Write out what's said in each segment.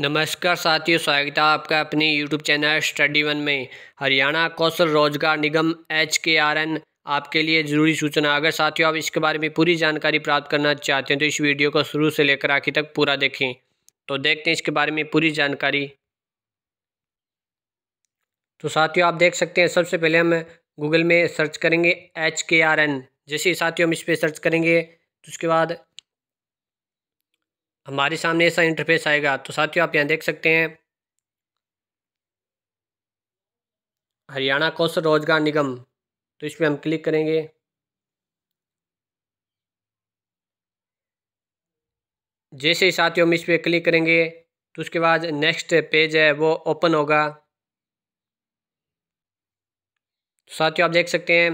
नमस्कार साथियों स्वागत है आपका अपने यूट्यूब चैनल स्टडी वन में Haryana Kaushal Rozgar Nigam H K R N आपके लिए ज़रूरी सूचना अगर साथियों आप इसके बारे में पूरी जानकारी प्राप्त करना चाहते हैं तो इस वीडियो को शुरू से लेकर आखिर तक पूरा देखें तो देखते हैं इसके बारे में पूरी जानकारी तो साथियों आप देख सकते हैं सबसे पहले हम गूगल में सर्च करेंगे एच के आर एन जैसे साथियों हम इस पर सर्च करेंगे तो उसके बाद हमारे सामने ऐसा इंटरफेस आएगा तो साथियों आप यहाँ देख सकते हैं हरियाणा कौशल रोजगार निगम तो इस पर हम क्लिक करेंगे जैसे ही साथियों हम इस पर क्लिक करेंगे तो उसके बाद नेक्स्ट पेज है वो ओपन होगा तो साथियों आप देख सकते हैं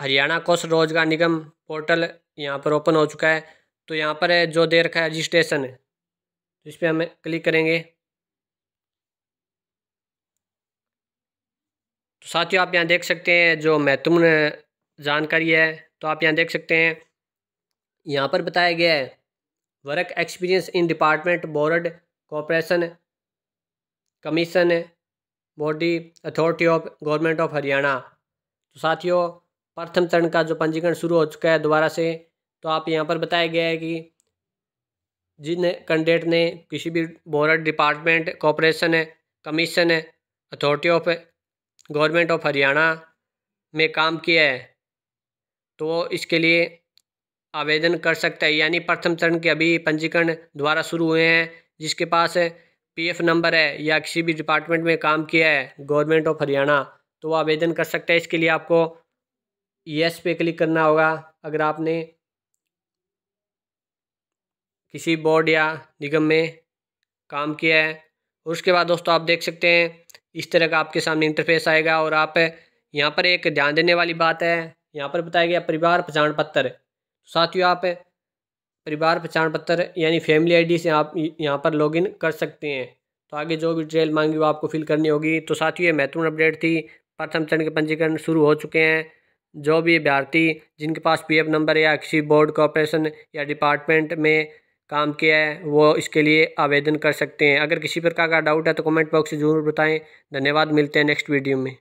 हरियाणा कौशल रोजगार निगम पोर्टल यहाँ पर ओपन हो चुका है तो यहाँ पर है जो दे रखा है रजिस्ट्रेशन है तो इस पर हम क्लिक करेंगे तो साथियों आप यहाँ देख सकते हैं जो महत्वपूर्ण जानकारी है तो आप यहाँ देख सकते हैं यहाँ पर बताया गया है work experience in department board corporation commission body authority of government of Haryana तो साथियों प्रथम चरण का जो पंजीकरण शुरू हो चुका है दोबारा से तो आप यहाँ पर बताया गया है कि जिन कैंडिडेट ने किसी भी बोर्ड डिपार्टमेंट कॉपरेशन है कमीशन है authority of government of Haryana में काम किया है तो वो इसके लिए आवेदन कर सकता है यानी प्रथम चरण के अभी पंजीकरण द्वारा शुरू हुए हैं जिसके पास पीएफ नंबर है या किसी भी डिपार्टमेंट में काम किया है गवर्नमेंट ऑफ हरियाणा तो वो आवेदन कर सकता है इसके लिए आपको यस पे क्लिक करना होगा अगर आपने किसी बोर्ड या निगम में काम किया है और उसके बाद दोस्तों आप देख सकते हैं इस तरह का आपके सामने इंटरफेस आएगा और आप यहाँ पर एक ध्यान देने वाली बात है यहाँ पर बताया गया परिवार पहचान पत्र साथियों आप परिवार पहचान पत्र यानी फैमिली आईडी से आप यहाँ पर लॉगिन कर सकते हैं तो आगे जो भी डिटेल मांगी वो आपको फिल करनी होगी तो साथियों ये महत्वपूर्ण अपडेट थी प्रथम चरण के पंजीकरण शुरू हो चुके हैं जो भी अभ्यार्थी जिनके पास पीएफ नंबर या किसी बोर्ड कॉपरेशन या डिपार्टमेंट में काम किया है वो इसके लिए आवेदन कर सकते हैं अगर किसी प्रकार का डाउट है तो कमेंट बॉक्स से ज़रूर बताएं धन्यवाद मिलते हैं नेक्स्ट वीडियो में